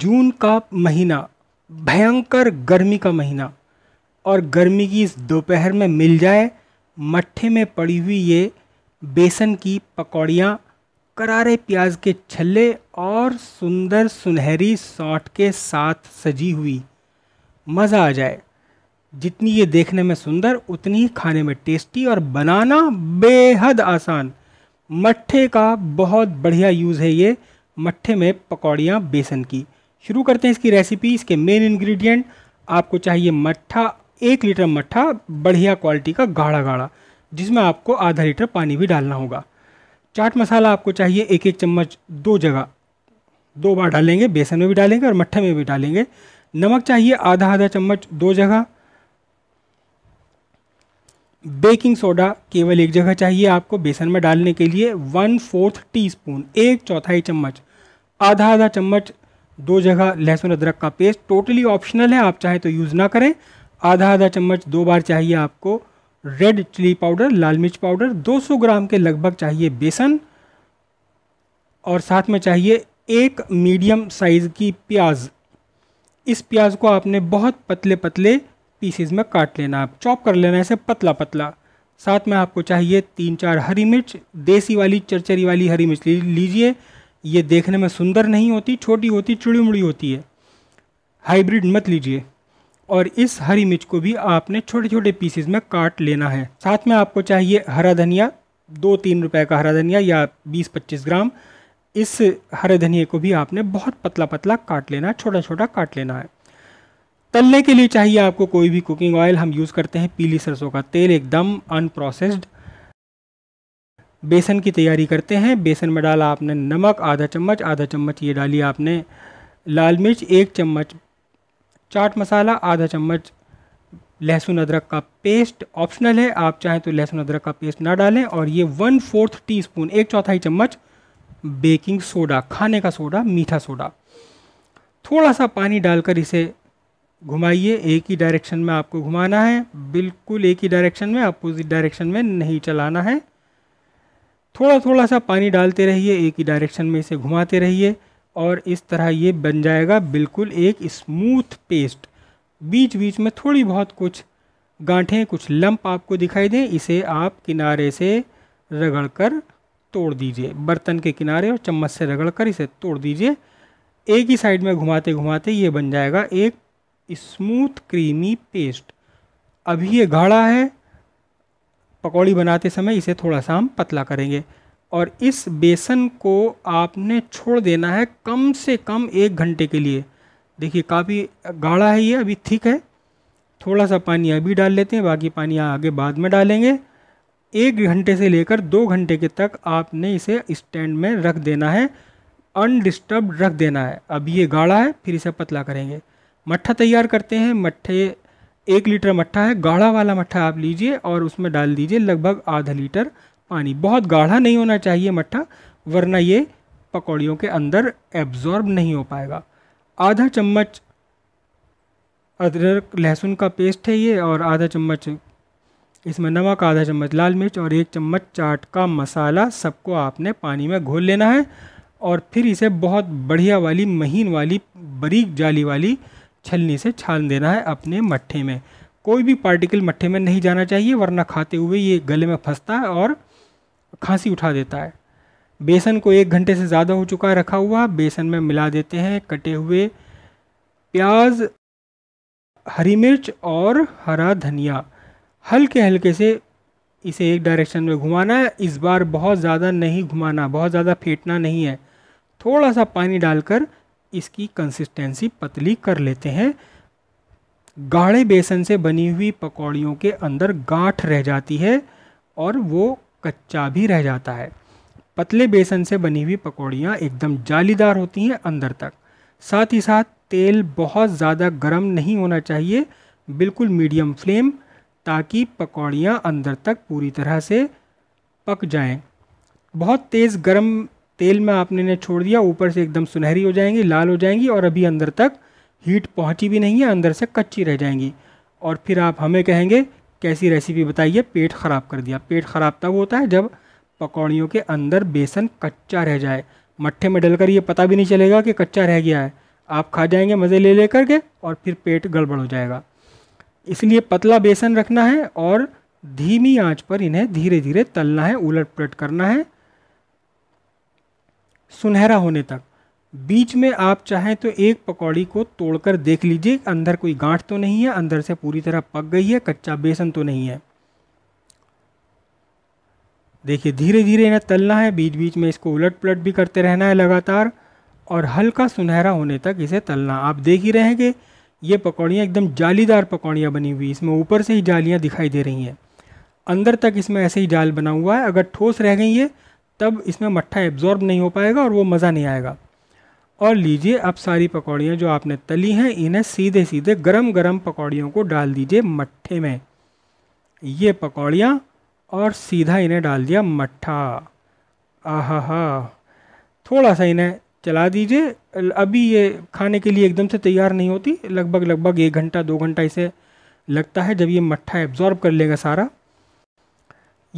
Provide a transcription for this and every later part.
जून का महीना भयंकर गर्मी का महीना और गर्मी की इस दोपहर में मिल जाए मट्ठे में पड़ी हुई ये बेसन की पकौड़ियाँ करारे प्याज के छल्ले और सुंदर सुनहरी सौठ के साथ सजी हुई मज़ा आ जाए जितनी ये देखने में सुंदर उतनी ही खाने में टेस्टी और बनाना बेहद आसान मट्ठे का बहुत बढ़िया यूज़ है ये मट्ठे में पकौड़ियाँ बेसन की शुरू करते हैं इसकी रेसिपी इसके मेन इंग्रेडिएंट आपको चाहिए मट्ठा एक लीटर मट्ठा बढ़िया क्वालिटी का गाढ़ा गाढ़ा जिसमें आपको आधा लीटर पानी भी डालना होगा चाट मसाला आपको चाहिए एक एक चम्मच दो जगह दो बार डालेंगे बेसन में भी डालेंगे और मट्ठे में भी डालेंगे नमक चाहिए आधा आधा चम्मच दो जगह बेकिंग सोडा केवल एक जगह चाहिए आपको बेसन में डालने के लिए वन फोर्थ टी स्पून एक चौथाई चम्मच आधा आधा चम्मच दो जगह लहसुन अदरक का पेस्ट टोटली ऑप्शनल है आप चाहे तो यूज़ ना करें आधा आधा चम्मच दो बार चाहिए आपको रेड चिली पाउडर लाल मिर्च पाउडर 200 ग्राम के लगभग चाहिए बेसन और साथ में चाहिए एक मीडियम साइज़ की प्याज इस प्याज को आपने बहुत पतले पतले पीसीज में काट लेना आप चॉप कर लेना इसे पतला पतला साथ में आपको चाहिए तीन चार हरी मिर्च देसी वाली चरचरी वाली हरी मिर्च लीजिए ये देखने में सुंदर नहीं होती छोटी होती चुड़ी मुड़ी होती है हाइब्रिड मत लीजिए और इस हरी मिर्च को भी आपने छोटे छोटे पीसेज में काट लेना है साथ में आपको चाहिए हरा धनिया दो तीन रुपए का हरा धनिया या बीस पच्चीस ग्राम इस हरे धनिया को भी आपने बहुत पतला पतला काट लेना है छोटा छोटा काट लेना है तलने के लिए चाहिए आपको कोई भी कुकिंग ऑयल हम यूज़ करते हैं पीली सरसों का तेल एकदम अनप्रोसेस्ड बेसन की तैयारी करते हैं बेसन में डाला आपने नमक आधा चम्मच आधा चम्मच ये डाली आपने लाल मिर्च एक चम्मच चाट मसाला आधा चम्मच लहसुन अदरक का पेस्ट ऑप्शनल है आप चाहें तो लहसुन अदरक का पेस्ट ना डालें और ये वन फोर्थ टी स्पून एक चौथाई चम्मच बेकिंग सोडा खाने का सोडा मीठा सोडा थोड़ा सा पानी डालकर इसे घुमाइए एक ही डायरेक्शन में आपको घुमाना है बिल्कुल एक ही डायरेक्शन में अपोजिट डायरेक्शन में नहीं चलाना है थोड़ा थोड़ा सा पानी डालते रहिए एक ही डायरेक्शन में इसे घुमाते रहिए और इस तरह ये बन जाएगा बिल्कुल एक स्मूथ पेस्ट बीच बीच में थोड़ी बहुत कुछ गांठें कुछ लंप आपको दिखाई दें इसे आप किनारे से रगड़ कर तोड़ दीजिए बर्तन के किनारे और चम्मच से रगड़ कर इसे तोड़ दीजिए एक ही साइड में घुमाते घुमाते ये बन जाएगा एक स्मूथ क्रीमी पेस्ट अभी ये गाढ़ा है पकौड़ी बनाते समय इसे थोड़ा सा हम पतला करेंगे और इस बेसन को आपने छोड़ देना है कम से कम एक घंटे के लिए देखिए काफ़ी गाढ़ा है ये अभी थिक है थोड़ा सा पानी अभी डाल लेते हैं बाकी पानी आगे बाद में डालेंगे एक घंटे से लेकर दो घंटे के तक आपने इसे स्टैंड में रख देना है अनडिस्टर्ब रख देना है अभी ये गाढ़ा है फिर इसे पतला करेंगे मट्ठा तैयार करते हैं मट्ठे एक लीटर मट्ठा है गाढ़ा वाला मट्ठा आप लीजिए और उसमें डाल दीजिए लगभग आधा लीटर पानी बहुत गाढ़ा नहीं होना चाहिए मट्ठा वरना ये पकौड़ियों के अंदर एब्जॉर्ब नहीं हो पाएगा आधा चम्मच अदरक लहसुन का पेस्ट है ये और आधा चम्मच इसमें नमक आधा चम्मच लाल मिर्च और एक चम्मच चाट का मसाला सबको आपने पानी में घोल लेना है और फिर इसे बहुत बढ़िया वाली महीन वाली बरीक जाली वाली छलनी से छान देना है अपने मट्ठे में कोई भी पार्टिकल मट्ठे में नहीं जाना चाहिए वरना खाते हुए ये गले में फंसता है और खांसी उठा देता है बेसन को एक घंटे से ज़्यादा हो चुका है रखा हुआ बेसन में मिला देते हैं कटे हुए प्याज हरी मिर्च और हरा धनिया हल्के हल्के से इसे एक डायरेक्शन में घुमाना है इस बार बहुत ज़्यादा नहीं घुमाना बहुत ज़्यादा फेंटना नहीं है थोड़ा सा पानी डालकर इसकी कंसिस्टेंसी पतली कर लेते हैं गाढ़े बेसन से बनी हुई पकौड़ियों के अंदर गांठ रह जाती है और वो कच्चा भी रह जाता है पतले बेसन से बनी हुई पकौड़ियाँ एकदम जालीदार होती हैं अंदर तक साथ ही साथ तेल बहुत ज़्यादा गर्म नहीं होना चाहिए बिल्कुल मीडियम फ्लेम ताकि पकौड़ियाँ अंदर तक पूरी तरह से पक जाएं बहुत तेज़ गर्म तेल में आपने इन्हें छोड़ दिया ऊपर से एकदम सुनहरी हो जाएंगी लाल हो जाएंगी और अभी अंदर तक हीट पहुंची भी नहीं है अंदर से कच्ची रह जाएंगी और फिर आप हमें कहेंगे कैसी रेसिपी बताइए पेट ख़राब कर दिया पेट ख़राब तब होता है जब पकौड़ियों के अंदर बेसन कच्चा रह जाए मट्ठे में डलकर ये पता भी नहीं चलेगा कि कच्चा रह गया है आप खा जाएंगे मज़े ले ले करके और फिर पेट गड़बड़ हो जाएगा इसलिए पतला बेसन रखना है और धीमी आंच पर इन्हें धीरे धीरे तलना है उलट पलट करना है सुनहरा होने तक बीच में आप चाहें तो एक पकौड़ी को तोड़कर देख लीजिए अंदर कोई गांठ तो नहीं है अंदर से पूरी तरह पक गई है कच्चा बेसन तो नहीं है देखिए धीरे धीरे इन्हें तलना है बीच बीच में इसको उलट पलट भी करते रहना है लगातार और हल्का सुनहरा होने तक इसे तलना आप देख ही रहे हैं कि ये पकौड़ियाँ एकदम जालीदार पकौड़ियाँ बनी हुई इसमें ऊपर से ही जालियाँ दिखाई दे रही हैं अंदर तक इसमें ऐसे ही जाल बना हुआ है अगर ठोस रह गई है तब इसमें मट्ठा एब्जॉर्ब नहीं हो पाएगा और वो मज़ा नहीं आएगा और लीजिए अब सारी पकौड़ियाँ जो आपने तली हैं इन्हें सीधे सीधे गरम गरम पकौड़ियों को डाल दीजिए मट्ठे में ये पकौड़ियाँ और सीधा इन्हें डाल दिया मट्ठा आहा थोड़ा सा इन्हें चला दीजिए अभी ये खाने के लिए एकदम से तैयार नहीं होती लगभग लगभग एक घंटा दो घंटा इसे लगता है जब ये मट्ठा एब्जॉर्ब कर लेगा सारा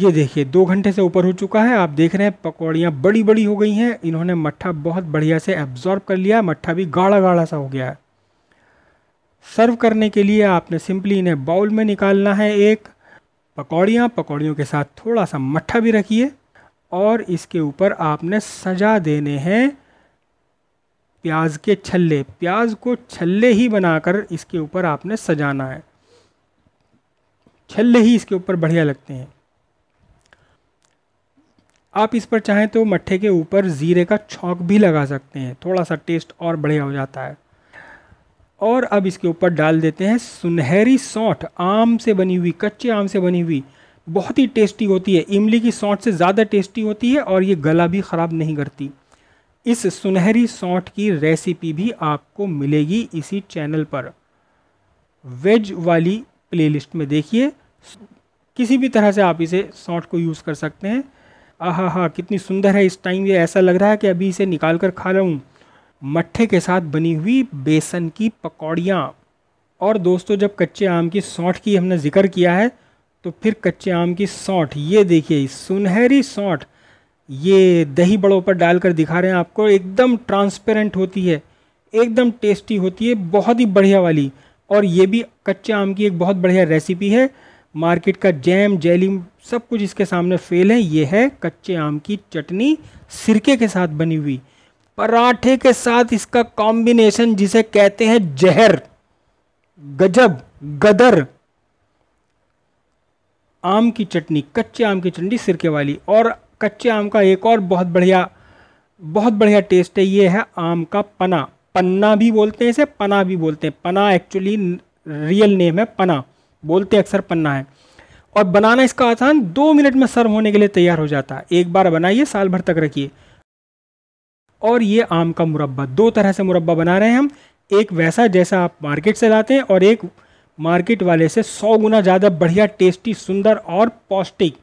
ये देखिए दो घंटे से ऊपर हो चुका है आप देख रहे हैं पकौड़ियाँ बड़ी बड़ी हो गई हैं इन्होंने मट्ठा बहुत बढ़िया से एब्जॉर्ब कर लिया मट्ठा भी गाढ़ा गाढ़ा सा हो गया है सर्व करने के लिए आपने सिंपली इन्हें बाउल में निकालना है एक पकौड़ियाँ पकौड़ियों के साथ थोड़ा सा मट्ठा भी रखिए और इसके ऊपर आपने सजा देने हैं प्याज के छल्ले प्याज को छल्ले ही बनाकर इसके ऊपर आपने सजाना है छल्ले ही इसके ऊपर बढ़िया लगते हैं आप इस पर चाहें तो मट्ठे के ऊपर ज़ीरे का छौक भी लगा सकते हैं थोड़ा सा टेस्ट और बढ़िया हो जाता है और अब इसके ऊपर डाल देते हैं सुनहरी सौंठ आम से बनी हुई कच्चे आम से बनी हुई बहुत ही टेस्टी होती है इमली की सौंठ से ज़्यादा टेस्टी होती है और ये गला भी ख़राब नहीं करती इस सुनहरी सौंठ की रेसिपी भी आपको मिलेगी इसी चैनल पर वेज वाली प्लेलिस्ट में देखिए किसी भी तरह से आप इसे सौंठ को यूज़ कर सकते हैं आहा हा कितनी सुंदर है इस टाइम ये ऐसा लग रहा है कि अभी इसे निकाल कर खा रहा हूँ मट्ठे के साथ बनी हुई बेसन की पकौड़ियाँ और दोस्तों जब कच्चे आम की सौंठ की हमने जिक्र किया है तो फिर कच्चे आम की सौंठ ये देखिए सुनहरी सौंठ ये दही बड़ों पर डालकर दिखा रहे हैं आपको एकदम ट्रांसपेरेंट होती है एकदम टेस्टी होती है बहुत ही बढ़िया वाली और ये भी कच्चे आम की एक बहुत बढ़िया रेसिपी है मार्केट का जैम जेली सब कुछ इसके सामने फेल है ये है कच्चे आम की चटनी सिरके के साथ बनी हुई पराठे के साथ इसका कॉम्बिनेशन जिसे कहते हैं जहर गजब गदर आम की चटनी कच्चे आम की चटनी सिरके वाली और कच्चे आम का एक और बहुत बढ़िया बहुत बढ़िया टेस्ट है ये है आम का पना पन्ना भी बोलते हैं इसे पना भी बोलते हैं पना एक्चुअली रियल नेम है पना बोलते अक्सर पन्ना है और बनाना इसका आसान दो मिनट में सर्व होने के लिए तैयार हो जाता है एक बार बनाइए साल भर तक रखिए और ये आम का मुरब्बा दो तरह से मुरब्बा बना रहे हैं हम एक वैसा जैसा आप मार्केट से लाते हैं और एक मार्केट वाले से सौ गुना ज़्यादा बढ़िया टेस्टी सुंदर और पौष्टिक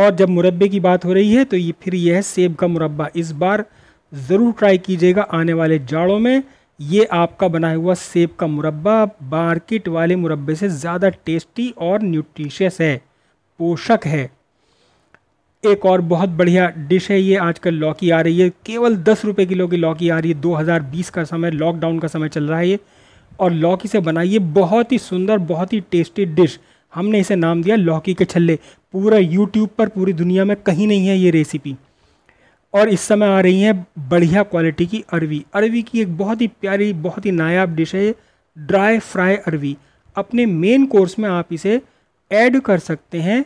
और जब मुरब्बे की बात हो रही है तो ये फिर यह है सेब का मुरब्बा इस बार ज़रूर ट्राई कीजिएगा आने वाले जाड़ों में ये आपका बना हुआ सेब का मुरब्बा मार्केट वाले मुरब्बे से ज़्यादा टेस्टी और न्यूट्रिशियस है पोषक है एक और बहुत बढ़िया डिश है ये आजकल लौकी आ रही है केवल दस रुपये किलो की लौकी आ रही है 2020 का समय लॉकडाउन का समय चल रहा है ये और लौकी से बनाइए बहुत ही सुंदर बहुत ही टेस्टी डिश हमने इसे नाम दिया लौकी के छल्ले पूरा यूट्यूब पर पूरी दुनिया में कहीं नहीं है ये रेसिपी और इस समय आ रही है बढ़िया क्वालिटी की अरवी अरवी की एक बहुत ही प्यारी बहुत ही नायाब डिश है ड्राई फ्राई अरवी अपने मेन कोर्स में आप इसे ऐड कर सकते हैं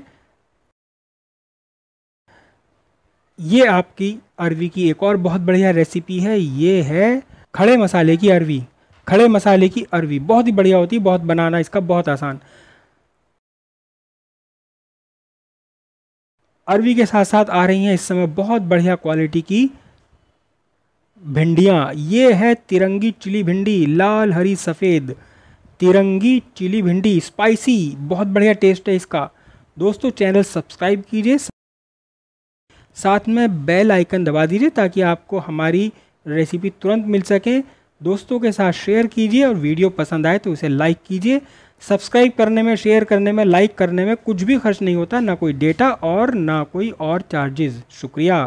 ये आपकी अरवी की एक और बहुत बढ़िया रेसिपी है ये है खड़े मसाले की अरवी खड़े मसाले की अरवी बहुत ही बढ़िया होती है बहुत बनाना इसका बहुत आसान अरवी के साथ साथ आ रही हैं इस समय बहुत बढ़िया क्वालिटी की भिंडियाँ ये है तिरंगी चिली भिंडी लाल हरी सफ़ेद तिरंगी चिली भिंडी स्पाइसी बहुत बढ़िया टेस्ट है इसका दोस्तों चैनल सब्सक्राइब कीजिए साथ में बेल आइकन दबा दीजिए ताकि आपको हमारी रेसिपी तुरंत मिल सके दोस्तों के साथ शेयर कीजिए और वीडियो पसंद आए तो उसे लाइक कीजिए सब्सक्राइब करने में शेयर करने में लाइक करने में कुछ भी खर्च नहीं होता ना कोई डेटा और ना कोई और चार्जेस शुक्रिया